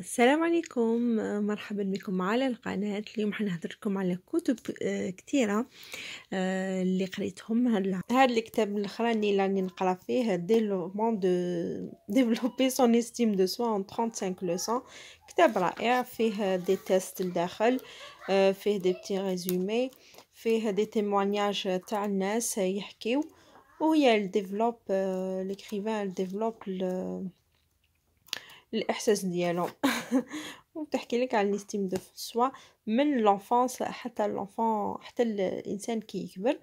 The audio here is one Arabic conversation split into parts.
السلام عليكم مرحبا بكم على القناة اليوم حنهضر لكم على كتب آه، كثيرة آه، اللي قريتهم هاد هذا الكتاب الاخراني اللي راني نقرا فيه ديفلوبمون دو ديفلوبي سون استيم دو سوا ان 35 لوسون كتاب رائع فيه دي تيست لداخل آه، فيه دي بتي ريزومي فيه دي تيموانياج تاع الناس يحكيو وهي الديفلوب ليكريفان ديفلوب الاحساس ديالهم وتحكي لك على الاستيم دو سوا من لونفونس حتى لونفون حتى الانسان كي يكبر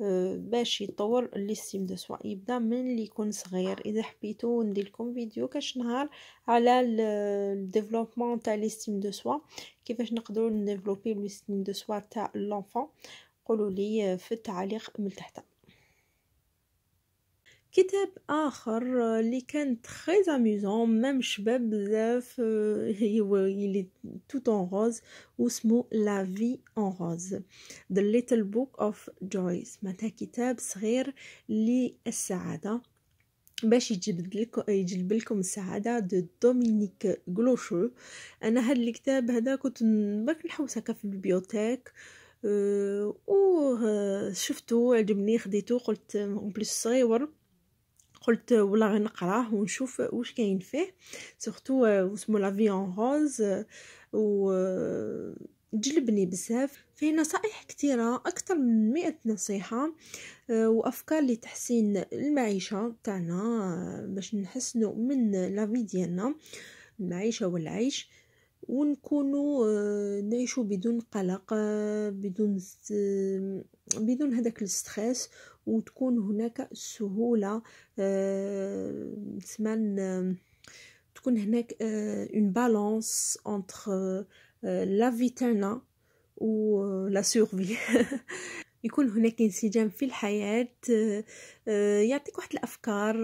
آه، باش يطور الاستيم دو سوا يبدا من اللي يكون صغير اذا حبيتو ندير لكم فيديو كاش نهار على الديفلوبمون تاع الاستيم دو سوا كيفاش نقدروا نديفلوبي الاستيم دو سوا تاع لونفون قولوا لي آه، في التعليق من تحت كتاب اخر آه، اللي كان تري اميزون ميم شباب بزاف آه، هو اللي توت اون روز واسمه لا في اون روز ذا ليتل بوك اوف جويس معناتها كتاب صغير للسعاده باش يجيب لكم يجلب لكم السعاده دو دومينيك غلوشو انا هاد الكتاب هذا كنت برك نحوس هكا في البيوتيك أه, آه، شفتو عجبني خديتو قلت اون بليس صغير قلت ولا غنقراه ونشوف واش كاين فيه سورتو لا في اون روز و euh, جلبني بزاف فيه نصائح كثيرة أكثر من مئة نصيحة euh, وأفكار لتحسين المعيشة تاعنا باش نحسنو من لافي ديالنا المعيشة والعيش ونكون آه، نعيشوا بدون قلق آه، بدون بدون هذاك الاستخاس وتكون هناك سهوله آه، تمن تكون هناك اون بالانس انتر لا فيتانا و لا سورفي يكون هناك انسجام في الحياة يعطيك واحد الأفكار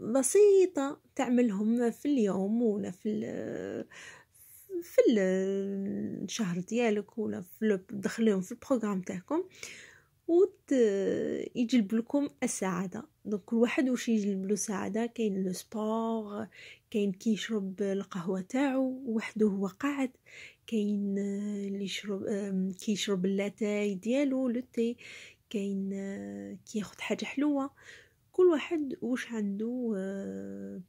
بسيطة تعملهم في اليوم ولا في في الشهر ديالك ولا في دخليهم في البروغرام تاعكم وت يجلب لكم السعاده دونك كل واحد واش يجلب له سعاده كاين لو سبور كاين كي يشرب القهوه تاعو وحده هو قاعد كاين اللي يشرب كي يشرب اللاتاي ديالو لو تي كاين آه، كي ياخذ حاجه حلوه كل واحد واش عنده آه،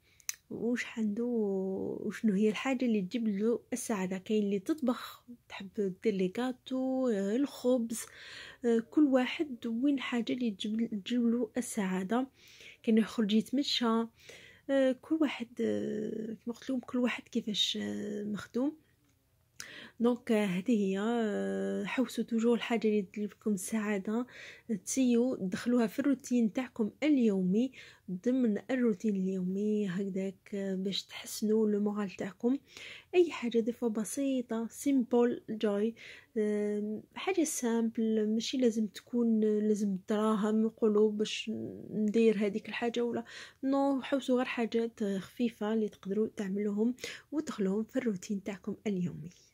وش عنده وشنو هي الحاجه اللي تجيب له السعاده كاين اللي تطبخ تحب دير لي كاتو الخبز كل واحد وين حاجه اللي تجيب له السعاده كاين يخرج يتمشى كل واحد كما قلت كل واحد كيفاش مخدوم دونك euh, هذه هي آه، حوسوا توجور الحاجه اللي تجيب لكم السعاده تسيو دخلوها في الروتين تاعكم اليومي ضمن الروتين اليومي هكذاك آه، باش تحسنوا المورال تاعكم اي حاجه دفوا بسيطه سيمبل جوي آه، حاجه سامبل ماشي لازم تكون لازم دراهم نقولوا باش ندير هذيك الحاجه ولا نو حوسوا غير حاجات خفيفه اللي تقدروا تعملوهم وتدخلوهم في الروتين تاعكم اليومي